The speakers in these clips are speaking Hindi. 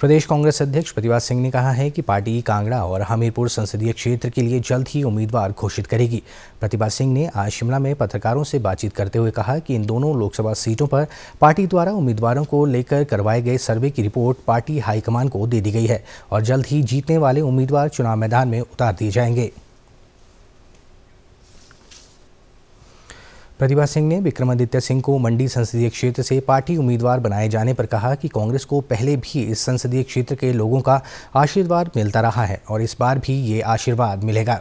प्रदेश कांग्रेस अध्यक्ष प्रतिभा सिंह ने कहा है कि पार्टी कांगड़ा और हमीरपुर संसदीय क्षेत्र के लिए जल्द ही उम्मीदवार घोषित करेगी प्रतिभा सिंह ने आज शिमला में पत्रकारों से बातचीत करते हुए कहा कि इन दोनों लोकसभा सीटों पर पार्टी द्वारा उम्मीदवारों को लेकर करवाए गए सर्वे की रिपोर्ट पार्टी हाईकमान को दे दी गई है और जल्द ही जीतने वाले उम्मीदवार चुनाव मैदान में उतार दिए जाएंगे प्रतिभा सिंह ने विक्रमादित्य सिंह को मंडी संसदीय क्षेत्र से पार्टी उम्मीदवार बनाए जाने पर कहा कि कांग्रेस को पहले भी इस संसदीय क्षेत्र के लोगों का आशीर्वाद मिलता रहा है और इस बार भी ये आशीर्वाद मिलेगा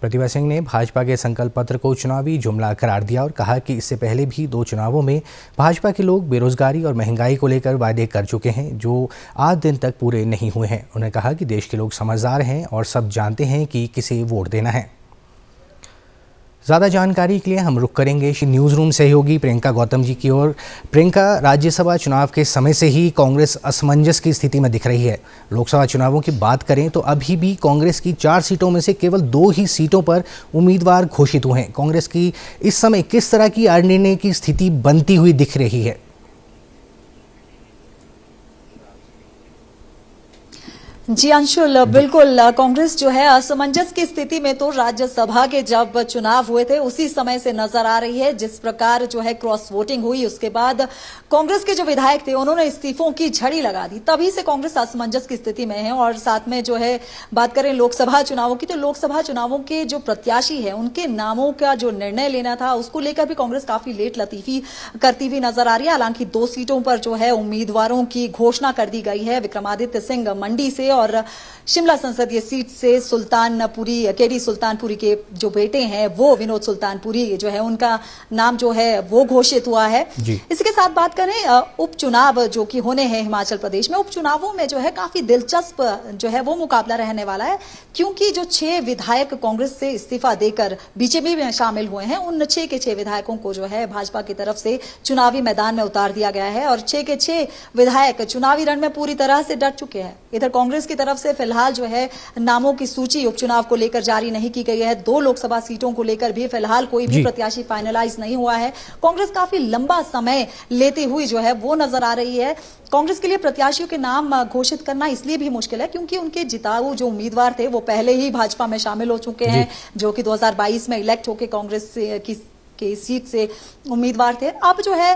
प्रतिभा सिंह ने भाजपा के संकल्प पत्र को चुनावी जुमला करार दिया और कहा कि इससे पहले भी दो चुनावों में भाजपा के लोग बेरोजगारी और महंगाई को लेकर वायदे कर चुके हैं जो आज दिन तक पूरे नहीं हुए हैं उन्होंने कहा कि देश के लोग समझदार हैं और सब जानते हैं कि किसे वोट देना है ज़्यादा जानकारी के लिए हम रुक करेंगे न्यूज़ रूम सहयोगी प्रियंका गौतम जी की ओर प्रियंका राज्यसभा चुनाव के समय से ही कांग्रेस असमंजस की स्थिति में दिख रही है लोकसभा चुनावों की बात करें तो अभी भी कांग्रेस की चार सीटों में से केवल दो ही सीटों पर उम्मीदवार घोषित हुए हैं कांग्रेस की इस समय किस तरह की आड़ने की स्थिति बनती हुई दिख रही है जी अंशुल बिल्कुल कांग्रेस जो है असमंजस की स्थिति में तो राज्यसभा के जब चुनाव हुए थे उसी समय से नजर आ रही है जिस प्रकार जो है क्रॉस वोटिंग हुई उसके बाद कांग्रेस के जो विधायक थे उन्होंने इस्तीफों की झड़ी लगा दी तभी से कांग्रेस असमंजस की स्थिति में है और साथ में जो है बात करें लोकसभा चुनावों की तो लोकसभा चुनावों के जो प्रत्याशी है उनके नामों का जो निर्णय लेना था उसको लेकर भी कांग्रेस काफी लेट लतीफी करती हुई नजर आ रही है हालांकि दो सीटों पर जो है उम्मीदवारों की घोषणा कर दी गई है विक्रमादित्य सिंह मंडी से और शिमला संसदीय सीट से सुल्तानपुरी केडी सुल्तानपुरी के जो बेटे हैं वो विनोद सुल्तानपुरी जो है उनका नाम जो है वो घोषित हुआ है इसके साथ बात करें उपचुनाव जो कि होने हैं हिमाचल प्रदेश में उपचुनावों में जो है काफी दिलचस्प जो है वो मुकाबला रहने वाला है क्योंकि जो छह विधायक कांग्रेस से इस्तीफा देकर बीजेपी में शामिल हुए हैं उन छह के छह विधायकों को जो है भाजपा की तरफ से चुनावी मैदान में उतार दिया गया है और छह के छह विधायक चुनावी रण में पूरी तरह से डट चुके हैं इधर कांग्रेस की तरफ से फिलहाल जो है नामों की सूची उपचुनाव को लेकर जारी नहीं की गई है दो लोकसभा सीटों को लेकर भी फिलहाल कोई भी प्रत्याशी फाइनलाइज नहीं हुआ है कांग्रेस काफी लंबा समय लेती हुई जो है वो नजर आ रही है कांग्रेस के लिए प्रत्याशियों के नाम घोषित करना इसलिए भी मुश्किल है क्योंकि उनके जिताऊ जो उम्मीदवार थे वो पहले ही भाजपा में शामिल हो चुके हैं जो कि 2022 में इलेक्ट होकर कांग्रेस की के सीट से उम्मीदवार थे अब जो है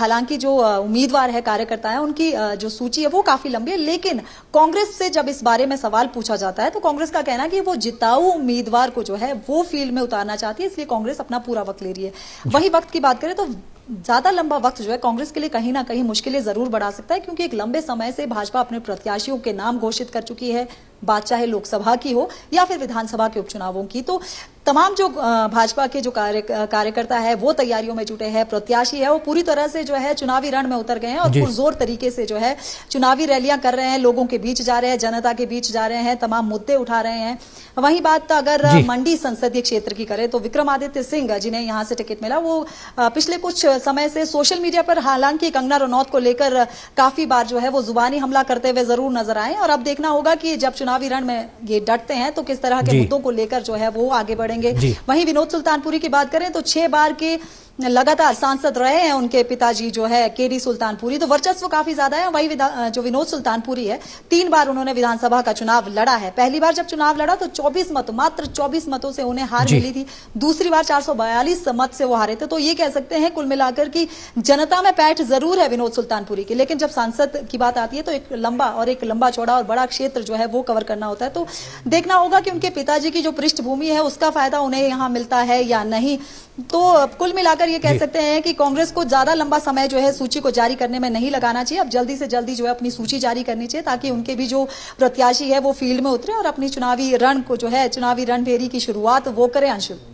हालांकि जो उम्मीदवार है कार्यकर्ता है उनकी जो सूची है वो काफी लंबी है लेकिन कांग्रेस से जब इस बारे में सवाल पूछा जाता है तो कांग्रेस का कहना कि वो जिताऊ उम्मीदवार को जो है वो फील्ड में उतारना चाहती है इसलिए कांग्रेस अपना पूरा वक्त ले रही है वही वक्त की बात करें तो ज्यादा लंबा वक्त जो है कांग्रेस के लिए कहीं ना कहीं मुश्किलें जरूर बढ़ा सकता है क्योंकि एक लंबे समय से भाजपा अपने प्रत्याशियों के नाम घोषित कर चुकी है बात चाहे लोकसभा की हो या फिर विधानसभा के उपचुनावों की तो तमाम जो भाजपा के जो कार्य कार्यकर्ता है वो तैयारियों में जुटे हैं प्रत्याशी है वो पूरी तरह से जो है चुनावी रण में उतर गए हैं और पुरजोर तरीके से जो है चुनावी रैलियां कर रहे हैं लोगों के बीच जा रहे हैं जनता के बीच जा रहे हैं तमाम मुद्दे उठा रहे हैं वहीं बात अगर मंडी संसदीय क्षेत्र की करें तो विक्रमादित्य सिंह जिन्हें यहां से टिकट मिला वो पिछले कुछ समय से सोशल मीडिया पर हालांकि कंगना रनौत को लेकर काफी बार जो है वो जुबानी हमला करते हुए जरूर नजर आए और अब देखना होगा कि जब चुनाव चुनावी रण में ये डटते हैं तो किस तरह के मुद्दों को लेकर जो है वो आगे बढ़ेंगे वहीं विनोद सुल्तानपुरी की बात करें तो छह बार के लगातार सांसद रहे हैं उनके पिताजी जो है के डी सुल्तानपुरी तो वर्चस्व काफी ज्यादा है वही जो विनोद सुल्तानपुरी है तीन बार उन्होंने विधानसभा का चुनाव लड़ा है पहली बार जब चुनाव लड़ा तो चौबीस मत मात्र चौबीस मतों से उन्हें हार मिली थी दूसरी बार चार मत से वो हारे थे तो ये कह सकते हैं कुल मिलाकर की जनता में पैठ जरूर है विनोद सुल्तानपुरी की लेकिन जब सांसद की बात आती है तो एक लंबा और एक लंबा चौड़ा और बड़ा क्षेत्र जो है वो कवर करना होता है तो देखना होगा कि उनके पिताजी की जो पृष्ठभूमि है उसका फायदा उन्हें यहाँ मिलता है या नहीं तो कुल मिलाकर मिलाकर ये कह सकते हैं कि कांग्रेस को ज्यादा लंबा समय जो है सूची को जारी करने में नहीं लगाना चाहिए अब जल्दी से जल्दी जो है अपनी सूची जारी करनी चाहिए ताकि उनके भी जो प्रत्याशी है वो फील्ड में उतरे और अपनी चुनावी रण को जो है चुनावी रणभेरी की शुरुआत वो करें अंशुल